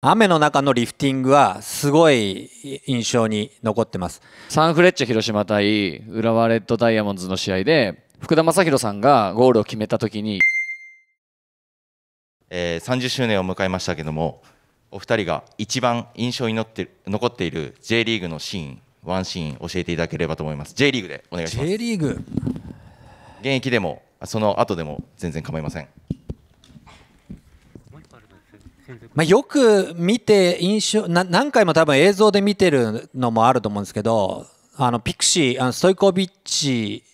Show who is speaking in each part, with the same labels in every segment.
Speaker 1: 雨の中のリフティングはすごい印象に残ってますサンフレッチェ広島対浦和レッドダイヤモンドズの試合で福田正宏さんがゴールを決めた
Speaker 2: 時に、えー、30周年を迎えましたけどもお二人が一番印象に残っている J リーグのシーンワンシーン教えていただければと思います J リーグでお願いします J リーグ現役でもその後でも
Speaker 3: 全然構いませんまあ、よく見て印象何回も多分映像で見てるのもあると思うんですけどあのピクシーあのストイコビッチ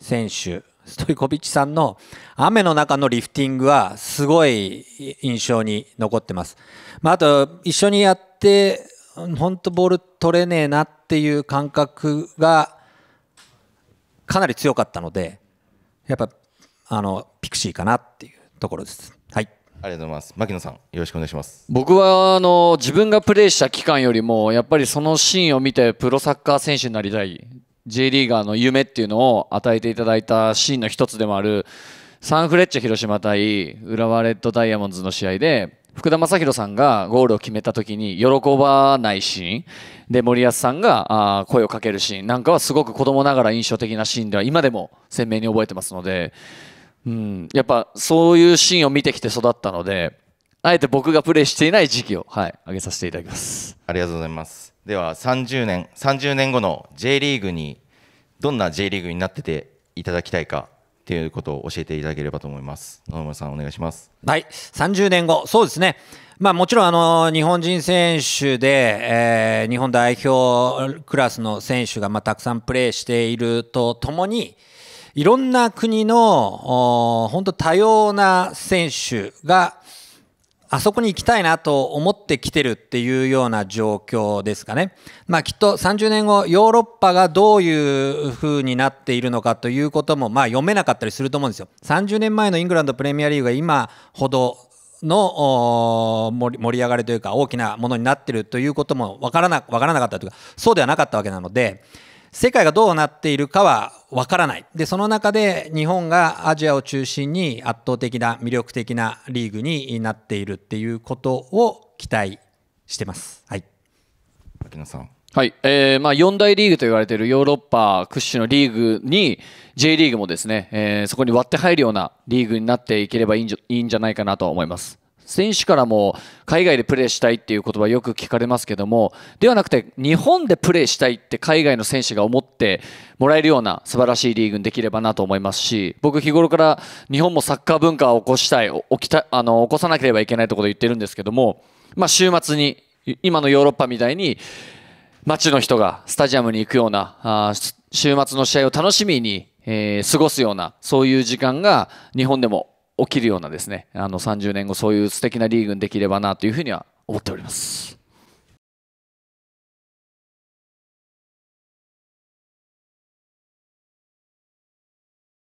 Speaker 3: 選手ストイコビッチさんの雨の中のリフティングはすごい印象に残ってます。まあ、あと一緒にやって本当ボール取れねえなっていう感覚がかなり強かったのでやっぱあ
Speaker 2: のピクシーかなっていうところです。はいありがとうございます牧野さんよろしくお願いします僕
Speaker 1: はあの自分がプレーした期間よりもやっぱりそのシーンを見てプロサッカー選手になりたい J リーガーの夢っていうのを与えていただいたシーンの一つでもあるサンフレッチェ広島対浦和レッドダイヤモンドズの試合で福田正宏さんがゴールを決めた時に喜ばないシーンで森保さんがあ声をかけるシーンなんかはすごく子供ながら印象的なシーンでは今でも鮮明に覚えてますのでう
Speaker 2: ん、やっぱそういうシーンを見てきて育ったのであえて僕がプレーしていない時期を、はい、挙げさせていただきますありがとうございますでは30年30年後の J リーグにどんな J リーグになってていただきたいかっていうことを教えていただければと思います野々村さんお願いします
Speaker 3: はい30年後そうですねまあ、もちろんあの日本人選手で、えー、日本代表クラスの選手がまあたくさんプレーしているとともに、いろんな国の本当多様な選手があそこに行きたいなと思ってきてるっていうような状況ですかね、まあ、きっと30年後ヨーロッパがどういう風になっているのかということもまあ読めなかったりすると思うんですよ。30年前のイングランドプレミアリーグが今ほどの盛り上がりというか大きなものになってるということもわからな分からなかったというかそうではなかったわけなので世界がどうなっているかはわからない。で、その中で日本がアジアを中心に圧倒的な魅力的なリーグになっているっていうことを期待してます。はい。野さん。
Speaker 1: はい、えー、まあ4大リーグと言われているヨーロッパ屈指のリーグに J リーグもですね、えー、そこに割って入るようなリーグになっていければいいんじゃいいんじゃないかなと思います。選手からも海外でプレーしたいっていう言葉よく聞かれますけどもではなくて日本でプレーしたいって海外の選手が思ってもらえるような素晴らしいリーグにできればなと思いますし僕日頃から日本もサッカー文化を起こしたい起きたあの起こさなければいけないところ言ってるんですけども、まあ、週末に今のヨーロッパみたいに街の人がスタジアムに行くようなあ週末の試合を楽しみに、えー、過ごすようなそういう時間が日本でも起きるようなですねあの30年後そういう素敵なリーグにできればなというふうには思っております。